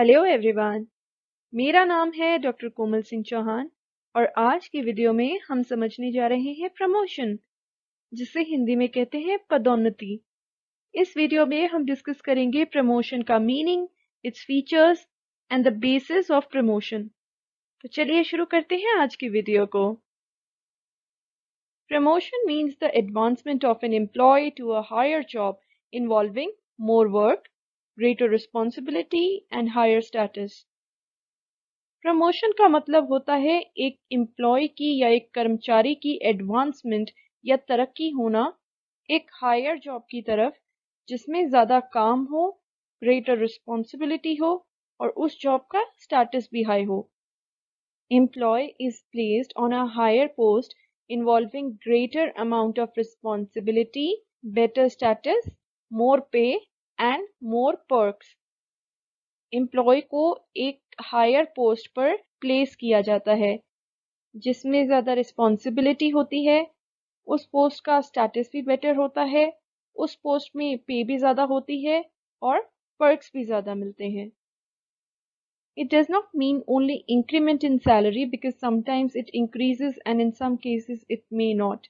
Hello everyone मेरा नाम है डॉक्टर कोमल सिंह चौहान और आज की वीडियो में हम समझने जा रहे हैं प्रमोशन जिसे हिंदी में कहते हैं पदोन्नति इस वीडियो में हम डिस्कस करेंगे प्रमोशन का meaning its features and the basis of promotion तो चलिए शुरू करते हैं आज की वीडियो को promotion means the advancement of an employee to a higher job involving more work greater responsibility and higher status. Promotion का मतलब होता है एक employee की या एक कर्मचारी की advancement या तरक्की होना एक higher job की तरफ जिसमें ज़्यादा काम हो greater responsibility हो और उस job का status भी high हो Employee is placed on a higher post involving greater amount of responsibility, better status, more pay, and more perks employee को एक हायर पोस्ट पर प्लेस किया जाता है जिसमें ज़्यादा रिस्पॉन्सिबिलिटी होती है उस पोस्ट का स्टेटस भी बेटर होता है उस पोस्ट में पे भी ज़्यादा होती है और पर्क्स भी ज़्यादा मिलते हैं it does not mean only increment in salary because sometimes it increase and in some cases it may not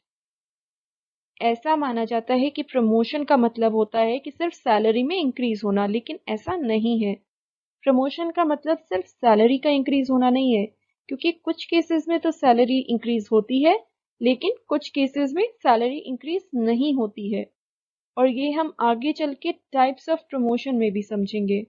ऐसा माना जाता है कि प्रमोशन का मतलब होता है कि सिर्फ सैलरी में इंक्रीज होना लेकिन ऐसा नहीं है प्रमोशन का मतलब सिर्फ सैलरी का इंक्रीज होना नहीं है क्योंकि कुछ केसेस में तो सैलरी इंक्रीज होती है लेकिन कुछ केसेस में सैलरी इंक्रीज नहीं होती है और ये हम आगे चल के टाइप्स ऑफ प्रमोशन में भी समझेंगे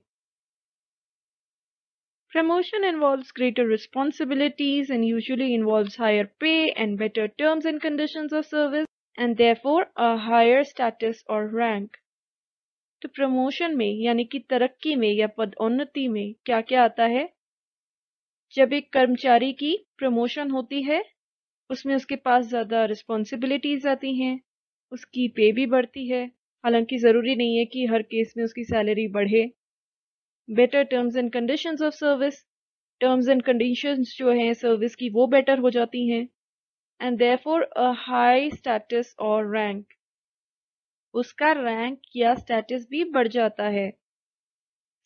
promotion involve greater responsibilities and usually involve higher pay and better terms and condition of service and therefore a higher status और रैंक तो प्रमोशन में यानी कि तरक्की में या पदोन्नति में क्या क्या आता है जब एक कर्मचारी की प्रमोशन होती है उसमें उसके पास ज़्यादा रिस्पॉन्सिबिलिटीज आती हैं उसकी पे भी बढ़ती है हालांकि ज़रूरी नहीं है कि हर केस में उसकी सैलरी बढ़े better terms and conditions of service terms and conditions जो हैं सर्विस की वो बेटर हो जाती हैं and therefore a high status और रैंक उसका रैंक या स्टेटस भी बढ़ जाता है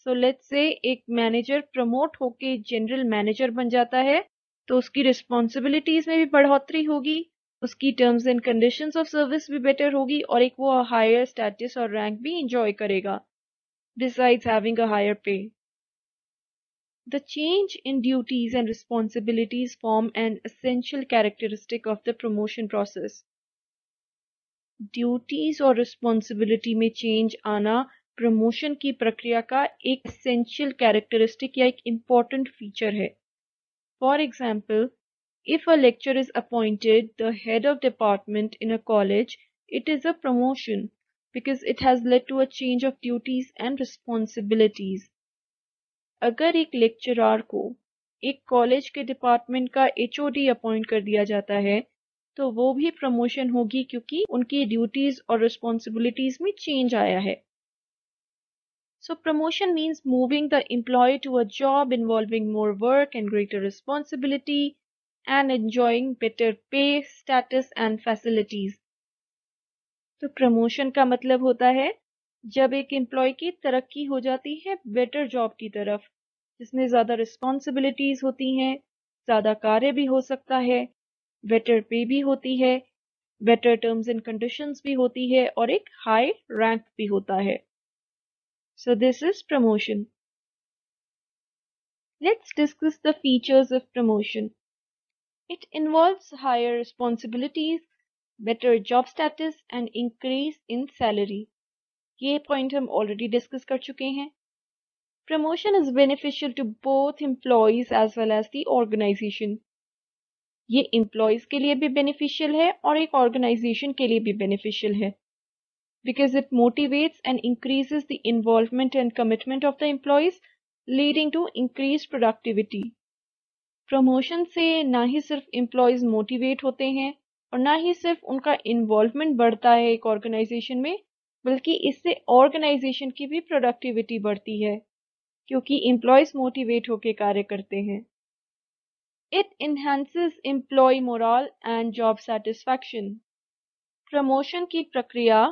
सो लेट्स से एक मैनेजर प्रमोट होके जनरल मैनेजर बन जाता है तो उसकी रिस्पॉन्सिबिलिटीज में भी बढ़ोतरी होगी उसकी terms and condition of service भी बेटर होगी और एक वो हायर स्टेटस और रैंक भी इंजॉय करेगा decides having a higher pay The change in duties and responsibilities form an essential characteristic of the promotion process. Duties or responsibility may change ana promotion ki prakriya ka ek essential characteristic ya ek important feature hai. For example, if a lecturer is appointed the head of department in a college, it is a promotion because it has led to a change of duties and responsibilities. अगर एक lecturer को एक college के department का H appoint कर दिया जाता है तो वो भी प्रमोशन होगी क्योंकि उनकी ड्यूटीज और रिस्पॉन्सिबिलिटीज में चेंज आया है so promotion means moving the employee to a job involving more work and greater responsibility and enjoying better pay status and facilities तो प्रमोशन का मतलब होता है जब एक एम्प्लॉय की तरक्की हो जाती है बेटर जॉब की तरफ जिसमें ज़्यादा रिस्पॉन्सिबिलिटीज होती हैं ज़्यादा कार्य भी हो सकता है बेटर पे भी होती है बेटर टर्म्स एंड कंडीशंस भी होती है और एक हाई रैंक भी होता है so this is promotion let's discuss the features of promotion it involve higher responsibilities better job status and increase in salary ये पॉइंट हम ऑलरेडी डिस्कस कर चुके हैं promotion is beneficial to both employees as well as the organisation ये employees के लिए भी beneficial है और एक ऑर्गेनाइजेशन के लिए भी बेनिफिशियल है because it motivates and increases the involvement and commitment of the employees leading to increase productivity promotion से ना ही सिर्फ एम्प्लॉयज मोटिवेट होते हैं और ना ही सिर्फ उनका इन्वॉल्वमेंट बढ़ता है एक ऑर्गेनाइजेशन में बल्कि इससे ऑर्गेनाइजेशन की भी प्रोडक्टिविटी बढ़ती है क्योंकि एम्प्लॉयज मोटिवेट होकर कार्य करते हैं it enhances employee morale and job satisfaction promotion की प्रक्रिया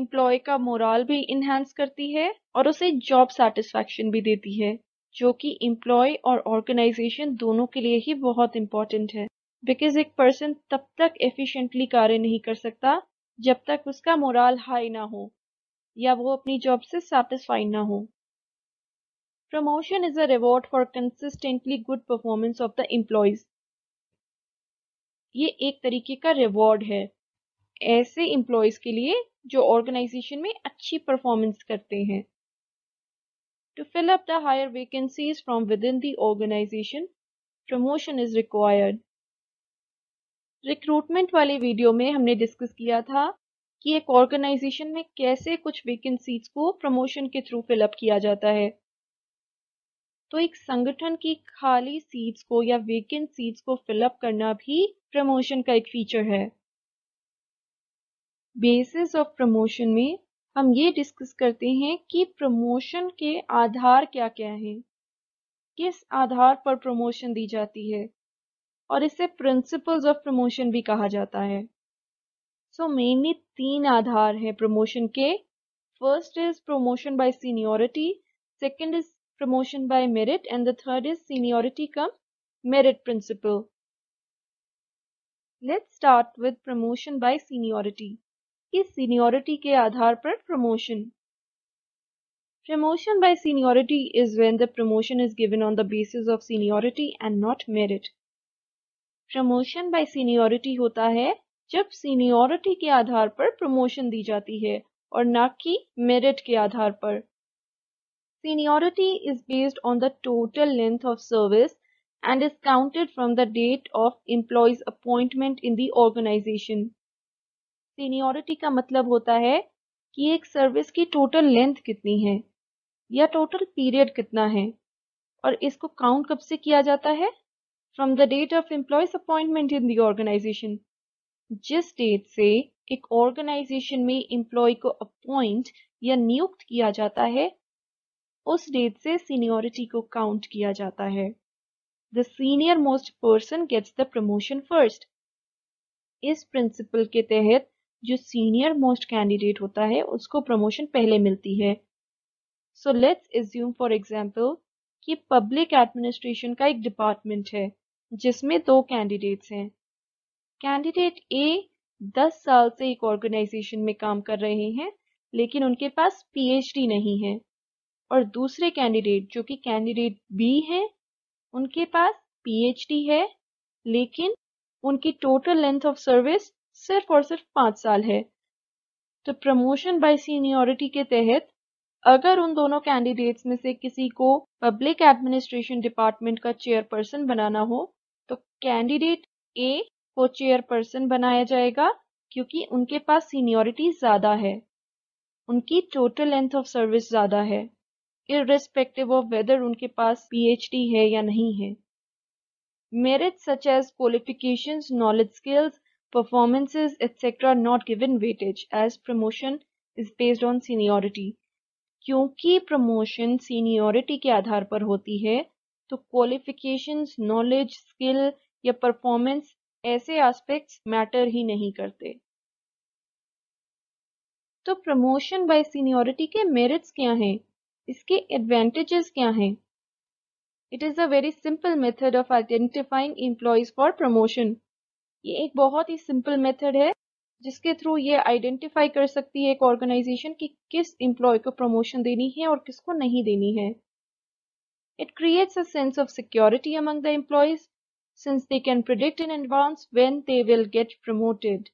एम्प्लॉय का मोरल भी इन्हेंस करती है और उसे जॉब सेटिस्फैक्शन भी देती है जो कि एम्प्लॉय और ऑर्गेनाइजेशन दोनों के लिए ही बहुत इंपॉर्टेंट है बिकॉज एक पर्सन तब तक एफिशिएंटली कार्य नहीं कर सकता जब तक उसका मोरल हाई ना हो या वो अपनी जॉब से सेटिस्फाई ना हो promotion is a reward for consistently good performance of the employees ये एक तरीके का रिवॉर्ड है ऐसे एम्प्लॉयज के लिए जो ऑर्गेनाइजेशन में अच्छी परफॉर्मेंस करते हैं To fill up the higher vacancies from within the organization, promotion is required. Recruitment वाले वीडियो में हमने डिस्कस किया था कि एक ऑर्गेनाइजेशन में कैसे कुछ वेकेंट सीट्स को प्रमोशन के थ्रू फिलअप किया जाता है तो एक संगठन की खाली सीट्स को या वेकेंट सीट्स को फिलअप करना भी प्रमोशन का एक फीचर है बेसिस ऑफ प्रमोशन में हम ये डिस्कस करते हैं कि प्रमोशन के आधार क्या क्या हैं किस आधार पर प्रमोशन दी जाती है और इसे प्रिंसिपल्स ऑफ प्रमोशन भी कहा जाता है सो मेनली तीन आधार है प्रमोशन के first is promotion by seniority second is promotion by merit and the third is seniority cum merit principle let's start with promotion by seniority इस सीनियोरिटी के आधार पर promotion promotion by seniority is when the promotion is given on the basis of seniority and not merit promotion by seniority होता है जब seniority के आधार पर प्रमोशन दी जाती है और न कि मेरिट के आधार पर seniority is based on the total length of service and is counted from the date of employee's appointment in the organisation seniority का मतलब होता है कि एक सर्विस की टोटल लेंथ कितनी है या टोटल पीरियड कितना है और इसको काउंट कब से किया जाता है from the date of employee's appointment in the organisation जिस डेट से एक ऑर्गेनाइजेशन में एम्प्लॉय को अपॉइंट या नियुक्त किया जाता है उस डेट से सीनियोरिटी को काउंट किया जाता है the senior most person gets the promotion first इस प्रिंसिपल के तहत जो सीनियर मोस्ट कैंडिडेट होता है उसको प्रमोशन पहले मिलती है so let's assume for example कि पब्लिक एडमिनिस्ट्रेशन का एक डिपार्टमेंट है जिसमें दो कैंडिडेट्स हैं कैंडिडेट ए दस साल से एक ऑर्गेनाइजेशन में काम कर रहे हैं लेकिन उनके पास पीएचडी नहीं है और दूसरे कैंडिडेट जो कि कैंडिडेट बी है उनके पास पीएचडी है लेकिन उनकी टोटल लेंथ ऑफ सर्विस सिर्फ और सिर्फ पाँच साल है तो प्रमोशन बाय सीनियोरिटी के तहत अगर उन दोनों कैंडिडेट्स में से किसी को पब्लिक एडमिनिस्ट्रेशन डिपार्टमेंट का चेयरपर्सन बनाना हो तो कैंडिडेट ए को चेयरपर्सन बनाया जाएगा क्योंकि उनके पास सीनियोरिटी ज्यादा है उनकी टोटल लेंथ ऑफ सर्विस ज्यादा है इरेस्पेक्टिव ऑफ वेदर उनके पास पीएचडी है या नहीं है merit such as qualification knowledge skills performances etc not given weightage as promotion is based on seniority क्योंकि प्रमोशन सीनियोरिटी के आधार पर होती है तो क्वालिफिकेशंस नॉलेज स्किल या परफॉर्मेंस ऐसे एस्पेक्ट्स मैटर ही नहीं करते तो प्रमोशन बाय सीनियोरिटी के मेरिट्स क्या हैं इसके एडवांटेजेस क्या हैं it is a very simple method of identifying employees for promotion ये एक बहुत ही सिंपल मेथड है जिसके थ्रू ये आइडेंटिफाई कर सकती है एक ऑर्गेनाइजेशन की किस एम्प्लॉय को प्रमोशन देनी है और किसको नहीं देनी है it creates a sense of security among the employees since they can predict in advance when they will get promoted.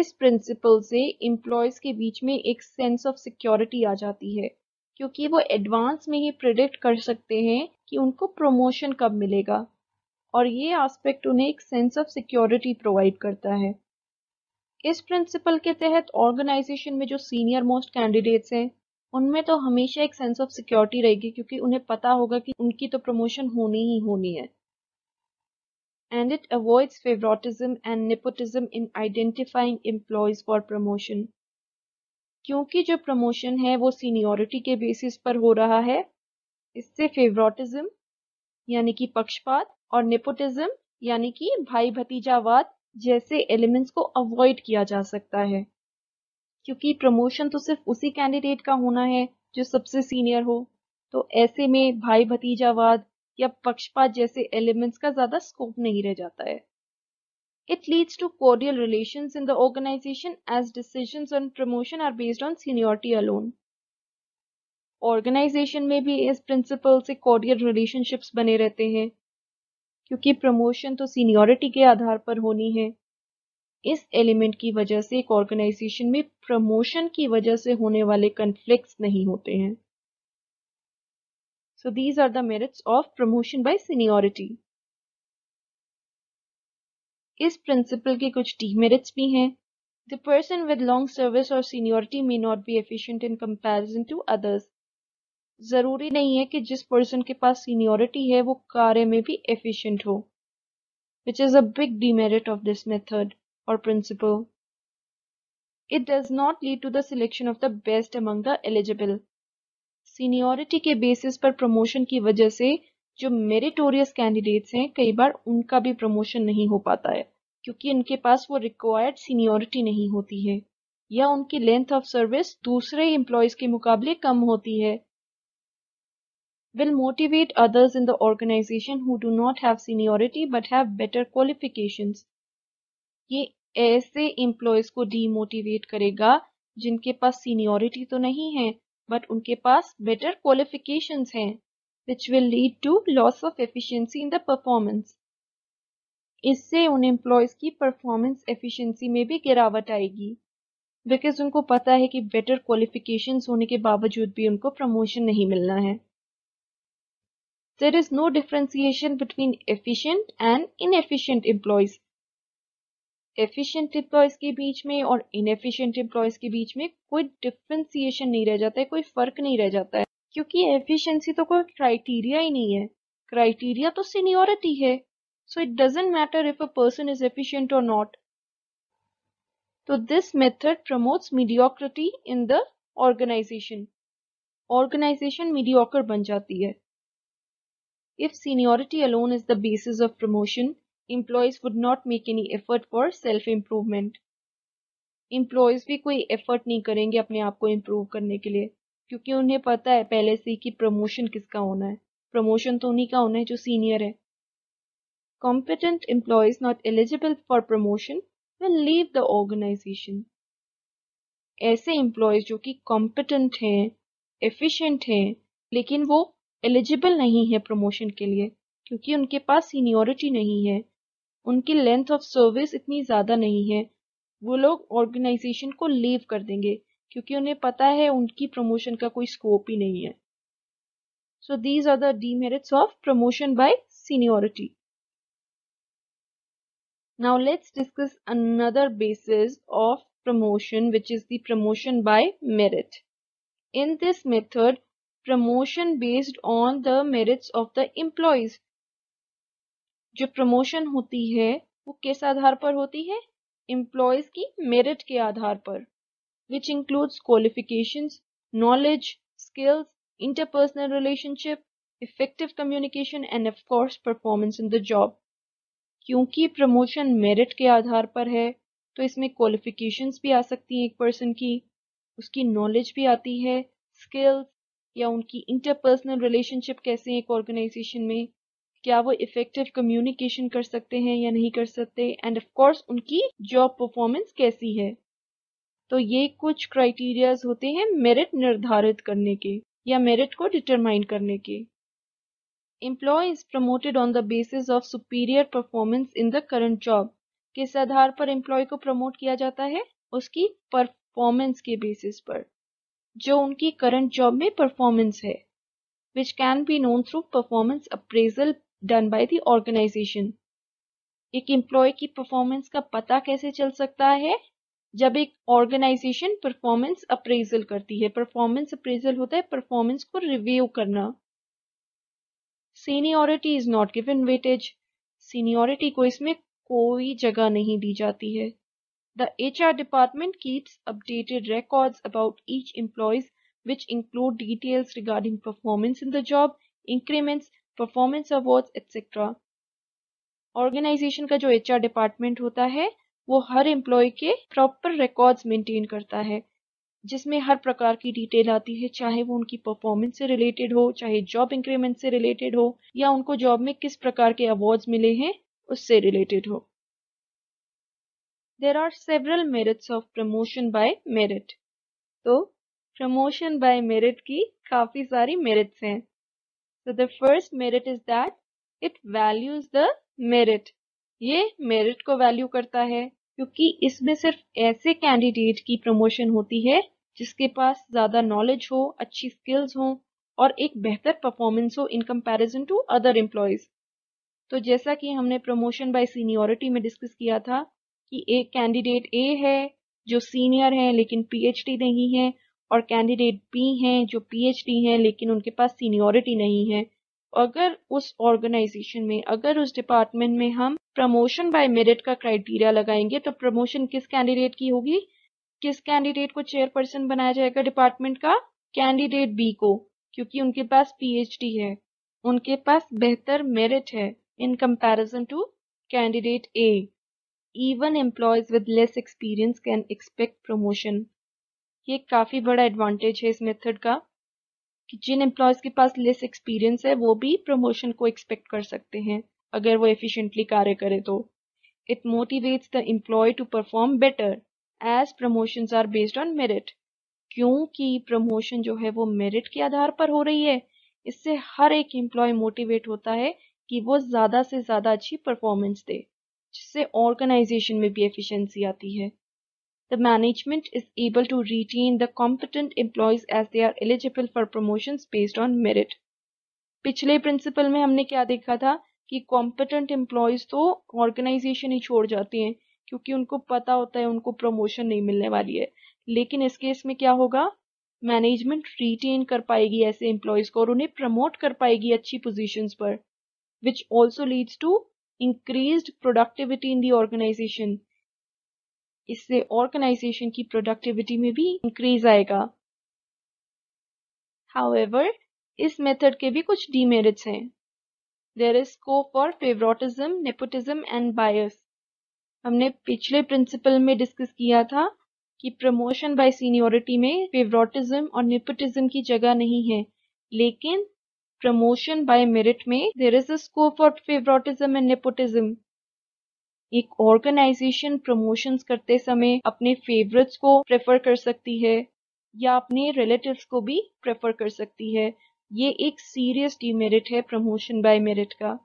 इस प्रिंसिपल से एम्प्लॉयज के बीच में एक सेंस ऑफ सिक्योरिटी आ जाती है क्योंकि वो एडवांस में ही प्रिडिक्ट कर सकते हैं कि उनको प्रमोशन कब मिलेगा और ये एस्पेक्ट उन्हें एक सेंस ऑफ सिक्योरिटी प्रोवाइड करता है इस प्रिंसिपल के तहत ऑर्गेनाइजेशन में जो सीनियर मोस्ट कैंडिडेट्स हैं उनमें तो हमेशा एक सेंस ऑफ सिक्योरिटी रहेगी क्योंकि उन्हें पता होगा कि उनकी तो प्रमोशन होनी ही होनी है and it avoids favoritism and nepotism in identifying employees for promotion. क्योंकि जो प्रमोशन है वो सीनियोरिटी के बेसिस पर हो रहा है इससे फेवरोटिज्म यानी कि पक्षपात और नेपोटिज्म यानी कि भाई भतीजावाद जैसे एलिमेंट्स को अवॉइड किया जा सकता है क्योंकि प्रमोशन तो सिर्फ उसी कैंडिडेट का होना है जो सबसे सीनियर हो तो ऐसे में भाई भतीजावाद या पक्षपात जैसे एलिमेंट्स का ज्यादा स्कोप नहीं रह जाता है it leads to cordial relation in the organisation organization as decisions on promotion are based on seniority organisation में भी इस प्रिंसिपल से कॉर्डियल रिलेशनशिप्स बने रहते हैं क्योंकि प्रमोशन तो सीनियोरिटी के आधार पर होनी है इस एलिमेंट की वजह से एक ऑर्गेनाइजेशन में प्रमोशन की वजह से होने वाले कन्फ्लिक्ट नहीं होते हैं So these are the merits of promotion by seniority. इस प्रिंसिपल के कुछ डीमेरिट्स भी हैं the person with long service और seniority may not be efficient in comparison to others ज़रूरी नहीं है कि जिस पर्सन के पास सीनियरिटी है वो कार्य में भी एफिशिएंट हो which is a big demerit of this method और principle it does not lead to the selection of the best among the eligible seniority के बेसिस पर प्रमोशन की वजह से जो मेरिटोरियस कैंडिडेट्स हैं कई बार उनका भी प्रमोशन नहीं हो पाता है क्योंकि उनके पास वो रिक्वायर्ड सीनियोरिटी नहीं होती है या उनकी लेंथ ऑफ सर्विस दूसरे एम्प्लॉयज के मुकाबले कम होती है will motivate others in the organisation who do not have seniority but have better qualification ये ऐसे एम्प्लॉयज को डीमोटिवेट करेगा जिनके पास सीनियोरिटी तो नहीं है बट उनके पास बेटर क्वालिफिकेशन हैं which will lead to loss of efficiency in the performance इससे उन एम्प्लॉयज़ की परफॉर्मेंस एफिशिएंसी में भी गिरावट आएगी बिकॉज उनको पता है कि बेटर क्वालिफिकेशन होने के बावजूद भी उनको प्रमोशन नहीं मिलना है there is no differentiation between efficient and inefficient employees efficient employees के बीच में और इनएफिशियंट इम्प्लॉयज के बीच में कोई डिफ्रेंसिएशन नहीं रह जाता है कोई फर्क नहीं रह जाता है क्योंकि एफिशिएंसी तो कोई क्राइटेरिया ही नहीं है क्राइटेरिया तो सीनियोरिटी है so it doesn't matter if a person is efficient और नॉट तो this method promotes mediocrity in the organisation organisation mediocre बन जाती है if seniority alone is the basis of promotion employees would not make any effort for self improvement. Employees भी कोई effort नहीं करेंगे अपने आप को इम्प्रूव करने के लिए क्योंकि उन्हें पता है पहले से कि प्रमोशन किसका होना है प्रमोशन तो उन्हीं का होना है जो सीनियर है competent employees not eligible for promotion will leave the organization. ऐसे employees जो कि competent हैं efficient हैं लेकिन वो eligible नहीं है promotion के लिए क्योंकि उनके पास seniority नहीं है उनकी लेंथ ऑफ सर्विस इतनी ज्यादा नहीं है वो लोग ऑर्गेनाइजेशन को लीव कर देंगे क्योंकि उन्हें पता है उनकी प्रमोशन का कोई स्कोप ही नहीं है so these are the demerits of promotion by seniority now let's discuss another basis of promotion which is the promotion by merit in this method promotion based on the merits of the employees जो promotion होती है वो किस आधार पर होती है employees की मेरिट के आधार पर which includes qualification knowledge skills interpersonal relationship effective communication and of course performance in the job क्योंकि प्रमोशन मेरिट के आधार पर है तो इसमें क्वालिफिकेशंस भी आ सकती हैं एक पर्सन की उसकी नॉलेज भी आती है स्किल्स या उनकी इंटरपर्सनल रिलेशनशिप कैसे एक ऑर्गेनाइजेशन में क्या वो इफेक्टिव कम्युनिकेशन कर सकते हैं या नहीं कर सकते एंड ऑफ कोर्स उनकी जॉब परफॉर्मेंस कैसी है तो ये कुछ क्राइटेरियाज होते हैं मेरिट निर्धारित करने के या मेरिट को डिटरमाइन करने के employee is promoted on the basis of superior performance in the current job किस आधार पर एम्प्लॉय को प्रमोट किया जाता है उसकी परफॉर्मेंस के बेसिस पर जो उनकी करंट जॉब में परफॉर्मेंस है which can be known through performance appraisal done by the organisation एक एम्प्लॉय की परफॉर्मेंस का पता कैसे चल सकता है जब एक ऑर्गेनाइजेशन परफॉर्मेंस अप्रेजल करती है परफॉर्मेंस अप्रेजल होता है परफॉर्मेंस को रिव्यू करना seniority is not given weightage seniority को इसमें कोई जगह नहीं दी जाती है the H R department keeps updated record about each employees which include details regarding performance in the job increments performance award etcetera organisation का जो एच डिपार्टमेंट होता है वो हर एम्प्लॉय के प्रॉपर रिकॉर्ड्स मेंटेन करता है जिसमें हर प्रकार की डिटेल आती है चाहे वो उनकी परफॉर्मेंस से रिलेटेड हो चाहे जॉब इंक्रीमेंट से रिलेटेड हो या उनको जॉब में किस प्रकार के अवार्ड्स मिले हैं उससे रिलेटेड हो there are several merits of promotion by merit तो प्रमोशन बाय मेरिट की काफी सारी मेरिट्स हैं तो the first merit is that it values the merit ये मेरिट को वैल्यू करता है क्योंकि इसमें सिर्फ ऐसे कैंडिडेट की प्रमोशन होती है जिसके पास ज्यादा नॉलेज हो अच्छी स्किल्स हो और एक बेहतर परफॉर्मेंस हो in comparison to other employees तो जैसा कि हमने प्रमोशन बाय सीनियोरिटी में डिस्कस किया था कि एक कैंडिडेट ए है जो सीनियर है लेकिन पीएचडी नहीं है और कैंडिडेट भी हैं जो पीएचडी हैं लेकिन उनके पास सीनियोरिटी नहीं है अगर उस ऑर्गेनाइजेशन में अगर उस डिपार्टमेंट में हम प्रमोशन बाय मेरिट का क्राइटेरिया लगाएंगे तो प्रमोशन किस कैंडिडेट की होगी किस कैंडिडेट को चेयरपर्सन बनाया जाएगा डिपार्टमेंट का कैंडिडेट बी को क्योंकि उनके पास पीएचडी है उनके पास बेहतर मेरिट है in comparison to candidate A even employees with less experience can expect promotion ये काफ़ी बड़ा एडवांटेज है इस मेथड का कि जिन एम्प्लॉयज़ के पास लेस एक्सपीरियंस है वो भी प्रमोशन को एक्सपेक्ट कर सकते हैं अगर वो एफिशिएंटली कार्य करे तो it motivates the employee to perform better as promotion are based on merit क्योंकि प्रमोशन जो है वो मेरिट के आधार पर हो रही है इससे हर एक एम्प्लॉय मोटिवेट होता है कि वो ज़्यादा से ज़्यादा अच्छी परफॉर्मेंस दे जिससे ऑर्गेनाइजेशन में भी एफिशिएंसी आती है the management is able to retain the competent employees as they are eligible for promotions based on merit. पिछले प्रिंसिपल में हमने क्या देखा था कि कॉम्पिटेंट एम्प्लॉयज तो ऑर्गेनाइजेशन ही छोड़ जाते हैं क्योंकि उनको पता होता है उनको प्रमोशन नहीं मिलने वाली है लेकिन इस केस में क्या होगा मैनेजमेंट रिटेन कर पाएगी ऐसे एम्प्लॉयज को और उन्हें प्रमोट कर पाएगी अच्छी पोजीशंस पर which also leads to increase productivity in the organisation इससे ऑर्गेनाइजेशन की प्रोडक्टिविटी में भी इंक्रीज आएगा हाउएवर इस मेथड के भी कुछ डीमेरिट्स हैं there is scope for favouritism nepotism and bias हमने पिछले प्रिंसिपल में डिस्कस किया था कि प्रमोशन बाय सीनियोरिटी में फेवरोटिज्म और नेपोटिज्म की जगह नहीं है लेकिन प्रमोशन बाय मेरिट में there is a scope for favouritism and nepotism एक ऑर्गेनाइजेशन प्रमोशंस करते समय अपने फेवरेट्स को प्रेफर कर सकती है या अपने रिलेटिव्स को भी प्रेफर कर सकती है ये एक सीरियस डीमेरिट है प्रमोशन बाय मेरिट का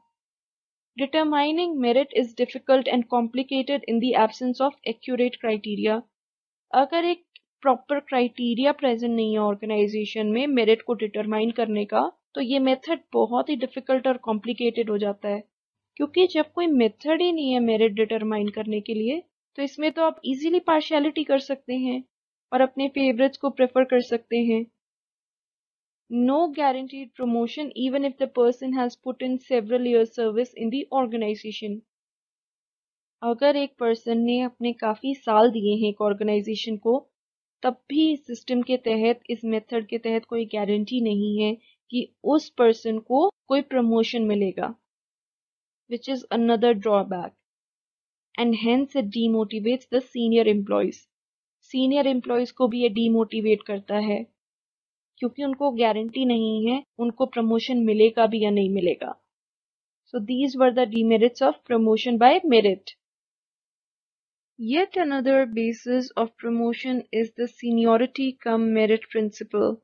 determining merit is difficult and complicated in the absence of accurate criteria अगर एक प्रॉपर क्राइटेरिया प्रेजेंट नहीं है ऑर्गेनाइजेशन में मेरिट को डिटरमाइन करने का तो ये मेथड बहुत ही डिफिकल्ट और कॉम्प्लिकेटेड हो जाता है क्योंकि जब कोई मेथड ही नहीं है मेरिट डिटरमाइन करने के लिए तो इसमें तो आप इजीली पार्शियलिटी कर सकते हैं और अपने फेवरेट्स को प्रेफर कर सकते हैं no guaranteed promotion even if the person has put in several year service in the organisation अगर एक पर्सन ने अपने काफ़ी साल दिए हैं एक ऑर्गेनाइजेशन को तब भी इस सिस्टम के तहत इस मेथड के तहत कोई गारंटी नहीं है कि उस पर्सन को कोई प्रमोशन मिलेगा which is another drawback. And hence it demotivates the senior employees. Senior employees को भी ये demotivate करता है क्योंकि उनको guarantee नहीं है उनको promotion मिलेगा भी या नहीं मिलेगा So these were the demerits of promotion by merit. Yet another basis of promotion is the seniority cum merit principle.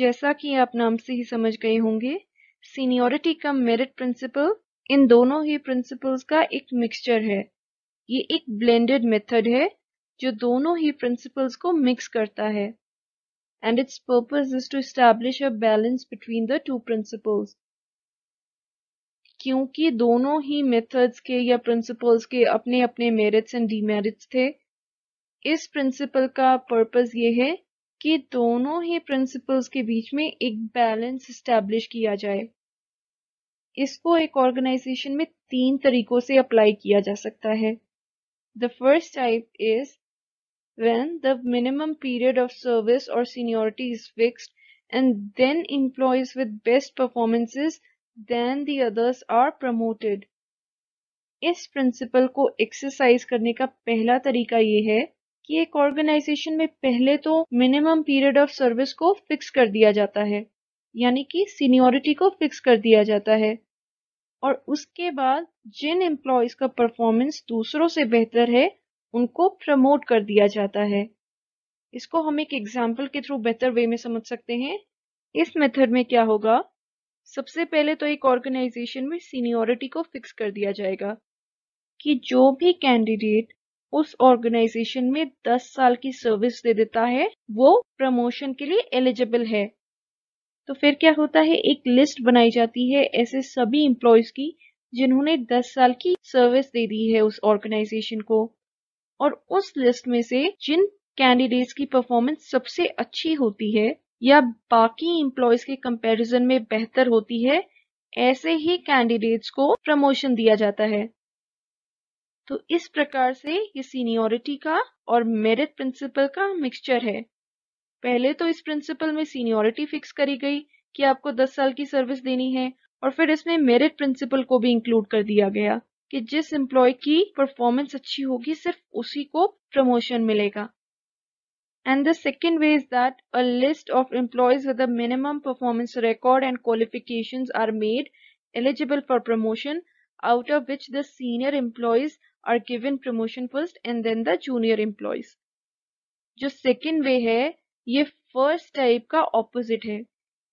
जैसा कि आप नाम से ही समझ गए होंगे सीनियोरिटी कम मेरिट प्रिंसिपल इन दोनों ही प्रिंसिपल्स का एक मिक्सचर है ये एक ब्लेंडेड मेथड है जो दोनों ही प्रिंसिपल्स को मिक्स करता है and its purpose is to establish a balance between the two principles क्योंकि दोनों ही मेथड्स के या प्रिंसिपल्स के अपने अपने मेरिट्स एंड डीमेरिट्स थे इस प्रिंसिपल का पर्पज ये है कि दोनों ही प्रिंसिपल्स के बीच में एक बैलेंस स्टैब्लिश किया जाए इसको एक ऑर्गेनाइजेशन में तीन तरीकों से अप्लाई किया जा सकता है the first type is when the minimum period of service और seniority is fixed and then employees with best performances than the others are promoted इस प्रिंसिपल को एक्सरसाइज करने का पहला तरीका ये है कि एक ऑर्गेनाइजेशन में पहले तो मिनिमम पीरियड ऑफ सर्विस को फिक्स कर दिया जाता है यानी कि सीनियोरिटी को फिक्स कर दिया जाता है और उसके बाद जिन एम्प्लॉयज का परफॉर्मेंस दूसरों से बेहतर है उनको प्रमोट कर दिया जाता है इसको हम एक एग्जाम्पल के थ्रू बेहतर वे में समझ सकते हैं इस मेथड में क्या होगा सबसे पहले तो एक ऑर्गेनाइजेशन में सीनियोरिटी को फिक्स कर दिया जाएगा कि जो भी कैंडिडेट उस ऑर्गेनाइजेशन में 10 साल की सर्विस दे देता है वो प्रमोशन के लिए एलिजिबल है तो फिर क्या होता है एक लिस्ट बनाई जाती है ऐसे सभी एम्प्लॉयज की जिन्होंने 10 साल की सर्विस दे दी है उस ऑर्गेनाइजेशन को और उस लिस्ट में से जिन कैंडिडेट्स की परफॉर्मेंस सबसे अच्छी होती है या बाकी इम्प्लॉयज के कंपैरिजन में बेहतर होती है ऐसे ही कैंडिडेट्स को प्रमोशन दिया जाता है तो इस प्रकार से ये सीनियोरिटी का और मेरिट प्रिंसिपल का मिक्सचर है पहले तो इस प्रिंसिपल में सीनियोरिटी फिक्स करी गई कि आपको 10 साल की सर्विस देनी है और फिर इसमें मेरिट प्रिंसिपल को भी इंक्लूड कर दिया गया कि जिस एम्प्लॉय की परफॉर्मेंस अच्छी होगी सिर्फ उसी को प्रमोशन मिलेगा and the second way is that a list of employees with minimum performance record and qualification are made eligible for promotion out of which the senior employees are given promotion first and then the junior employees जो second way है ये first type का opposite है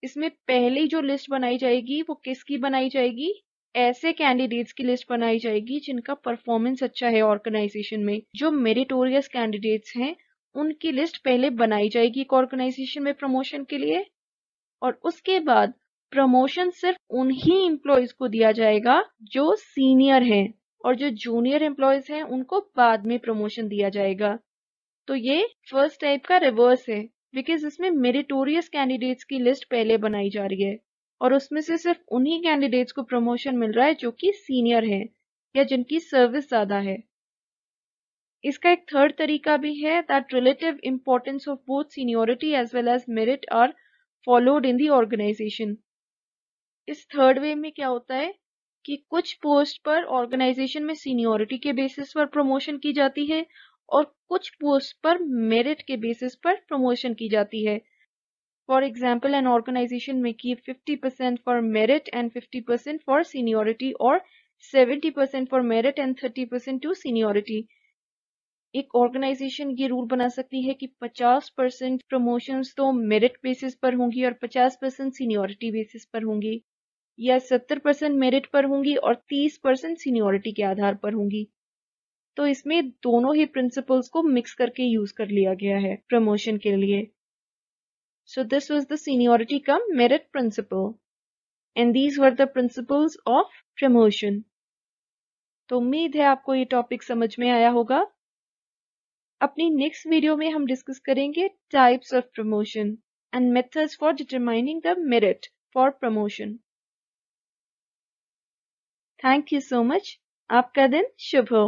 इसमें पहली जो list बनाई जाएगी वो किसकी बनाई जाएगी ऐसे कैंडिडेट्स की लिस्ट बनाई जाएगी जिनका परफॉर्मेंस अच्छा है ऑर्गेनाइजेशन में जो मेरिटोरियस कैंडिडेट्स हैं उनकी लिस्ट पहले बनाई जाएगी एक ऑर्गेनाइजेशन में प्रमोशन के लिए और उसके बाद प्रमोशन सिर्फ उन्ही एम्प्लॉयज को दिया जाएगा जो सीनियर है और जो जूनियर एम्प्लॉयज हैं उनको बाद में प्रमोशन दिया जाएगा तो ये फर्स्ट टाइप का रिवर्स है बिकॉज इसमें मेरिटोरियस कैंडिडेट्स की लिस्ट पहले बनाई जा रही है और उसमें से सिर्फ उन्हीं कैंडिडेट्स को प्रमोशन मिल रहा है जो कि सीनियर हैं या जिनकी सर्विस ज्यादा है इसका एक थर्ड तरीका भी है that relative importance of both seniority as well as merit are followed in the organisation इस थर्ड वे में क्या होता है कि कुछ पोस्ट पर ऑर्गेनाइजेशन में सीनियोरिटी के बेसिस पर प्रमोशन की जाती है और कुछ पोस्ट पर मेरिट के बेसिस पर प्रमोशन की जाती है फॉर एग्जाम्पल एन ऑर्गेनाइजेशन में की fifty percent for merit and fifty percent for seniority और seventy percent for merit and thirty percent to seniority एक ऑर्गेनाइजेशन ये रूल बना सकती है कि 50 परसेंट प्रमोशन तो मेरिट बेसिस पर होंगी और 50 परसेंट सीनियोरिटी बेसिस पर होंगी या 70 परसेंट मेरिट पर होंगी और 30 परसेंट सीनियोरिटी के आधार पर होंगी तो इसमें दोनों ही प्रिंसिपल्स को मिक्स करके यूज कर लिया गया है प्रमोशन के लिए so this was the seniority cum merit principle and these were the principles of promotion तो उम्मीद है आपको ये टॉपिक समझ में आया होगा अपनी नेक्स्ट वीडियो में हम डिस्कस करेंगे types of promotion and methods for determining the merit for promotion thank you so much आपका दिन शुभ हो